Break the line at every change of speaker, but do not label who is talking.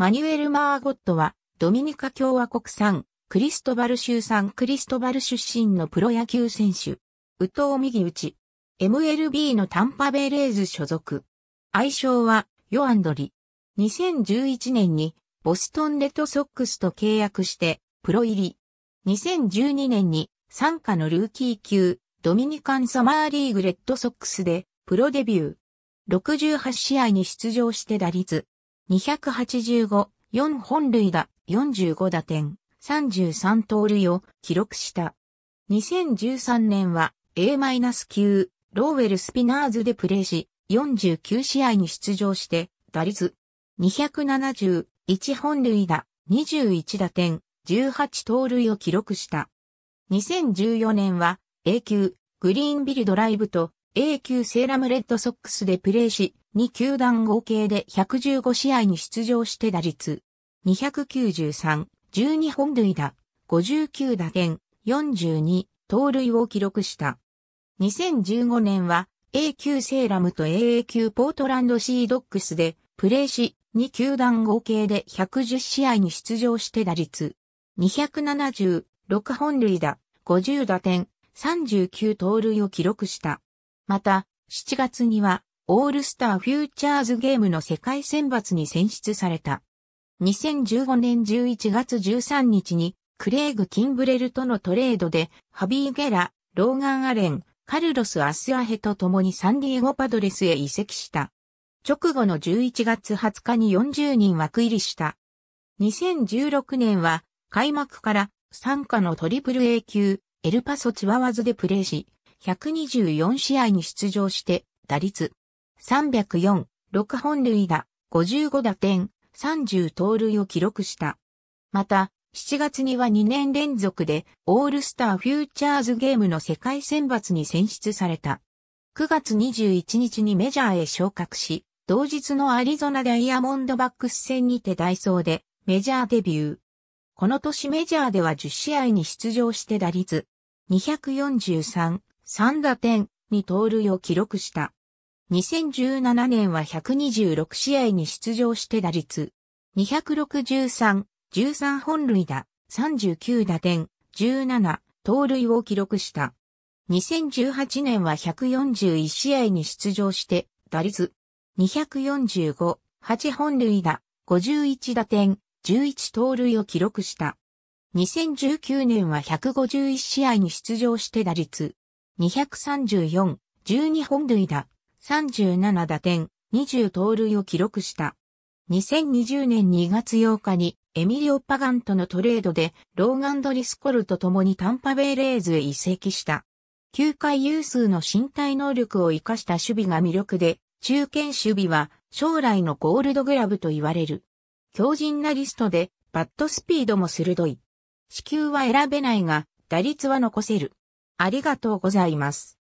マニュエル・マーゴットは、ドミニカ共和国産、クリストバル州産クリストバル出身のプロ野球選手。宇藤右打 MLB のタンパベレーズ所属。愛称は、ヨアンドリ。2011年に、ボストンレッドソックスと契約して、プロ入り。2012年に、参加のルーキー級、ドミニカンサマーリーグレッドソックスで、プロデビュー。68試合に出場して打率、285、4本塁打、45打点、33盗塁を記録した。2013年は A-9、ローウェルスピナーズでプレーし、49試合に出場して、打率271本塁打、21打点、18盗塁を記録した。2014年は A 級グリーンビルドライブと A 級セーラムレッドソックスでプレーし、2球団合計で115試合に出場して打率。293、12本塁打、59打点、42、盗塁を記録した。2015年は A 級セーラムと AA 級ポートランドシードックスでプレーし、2球団合計で110試合に出場して打率。276本塁打、50打点、39盗塁を記録した。また、7月には、オールスターフューチャーズゲームの世界選抜に選出された。2015年11月13日に、クレイグ・キンブレルとのトレードで、ハビー・ゲラ、ローガン・アレン、カルロス・アスアヘと共にサンディエゴ・パドレスへ移籍した。直後の11月20日に40人枠入りした。2016年は、開幕から、参加のトリプル A 級、エルパソ・チワワズでプレーし、124試合に出場して、打率304、6本塁打、55打点、30盗塁を記録した。また、7月には2年連続でオールスターフューチャーズゲームの世界選抜に選出された。9月21日にメジャーへ昇格し、同日のアリゾナダイヤモンドバックス戦にてダイソーでメジャーデビュー。この年メジャーでは10試合に出場して打率243、3打点、に盗塁を記録した。2017年は126試合に出場して打率、263、13本塁打、39打点、17、盗塁を記録した。2018年は141試合に出場して、打率、245、8本塁打、51打点、11盗塁を記録した。2019年は151試合に出場して打率、234、12本塁打、37打点、20盗塁を記録した。2020年2月8日にエミリオ・パガンとのトレードでローガンド・リスコルと共にタンパベイレーズへ移籍した。球界有数の身体能力を活かした守備が魅力で、中堅守備は将来のゴールドグラブと言われる。強靭なリストでバットスピードも鋭い。死球は選べないが打率は残せる。ありがとうございます。